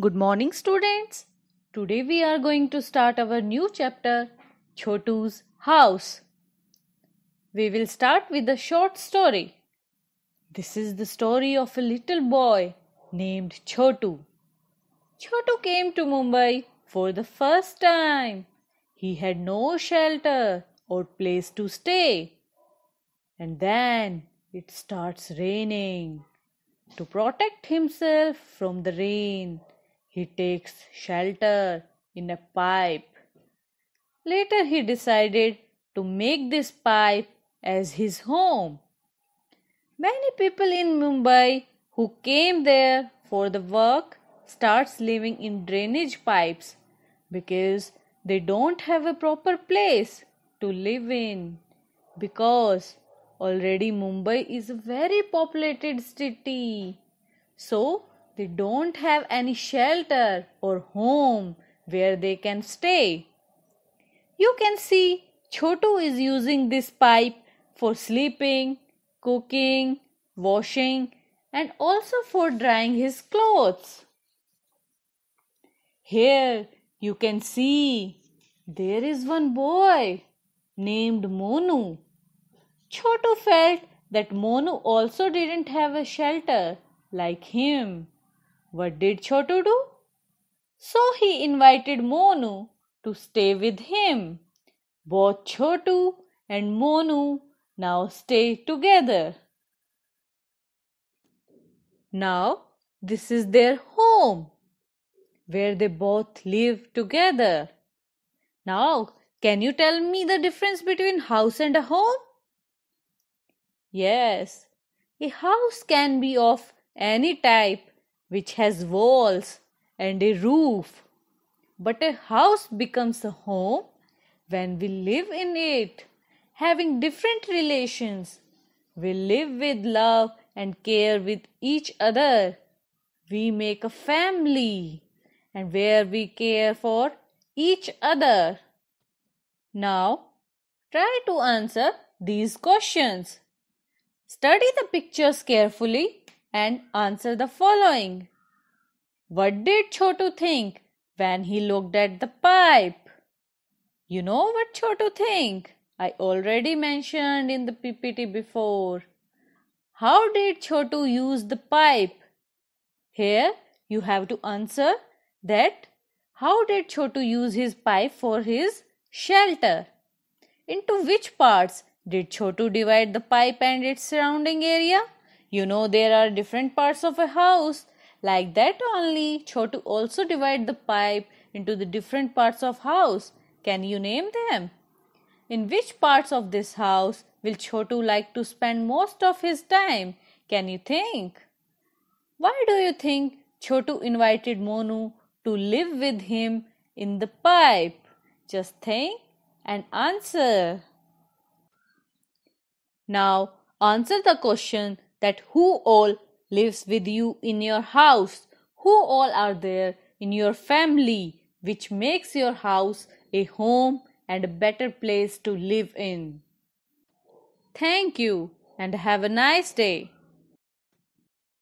Good morning, students. Today we are going to start our new chapter, Chotu's House. We will start with a short story. This is the story of a little boy named Chotu. Chotu came to Mumbai for the first time. He had no shelter or place to stay. And then it starts raining. To protect himself from the rain, he takes shelter in a pipe. Later, he decided to make this pipe as his home. Many people in Mumbai who came there for the work starts living in drainage pipes because they don't have a proper place to live in because already Mumbai is a very populated city. So they don't have any shelter or home where they can stay. You can see Chotu is using this pipe for sleeping, cooking, washing, and also for drying his clothes. Here you can see there is one boy named Monu. Chotu felt that Monu also didn't have a shelter like him. What did Chotu do? So he invited Monu to stay with him. Both Chotu and Monu now stay together. Now this is their home where they both live together. Now, can you tell me the difference between house and a home? Yes, a house can be of any type which has walls and a roof. But a house becomes a home when we live in it, having different relations. We live with love and care with each other. We make a family and where we care for each other. Now, try to answer these questions. Study the pictures carefully and answer the following. What did Chotu think when he looked at the pipe? You know what Chotu think? I already mentioned in the PPT before. How did Chotu use the pipe? Here you have to answer that how did Chotu use his pipe for his shelter? Into which parts did Chotu divide the pipe and its surrounding area? You know there are different parts of a house. Like that only, Chotu also divide the pipe into the different parts of house. Can you name them? In which parts of this house will Chotu like to spend most of his time? Can you think? Why do you think Chotu invited Monu to live with him in the pipe? Just think and answer. Now answer the question that who all lives with you in your house, who all are there in your family, which makes your house a home and a better place to live in. Thank you and have a nice day.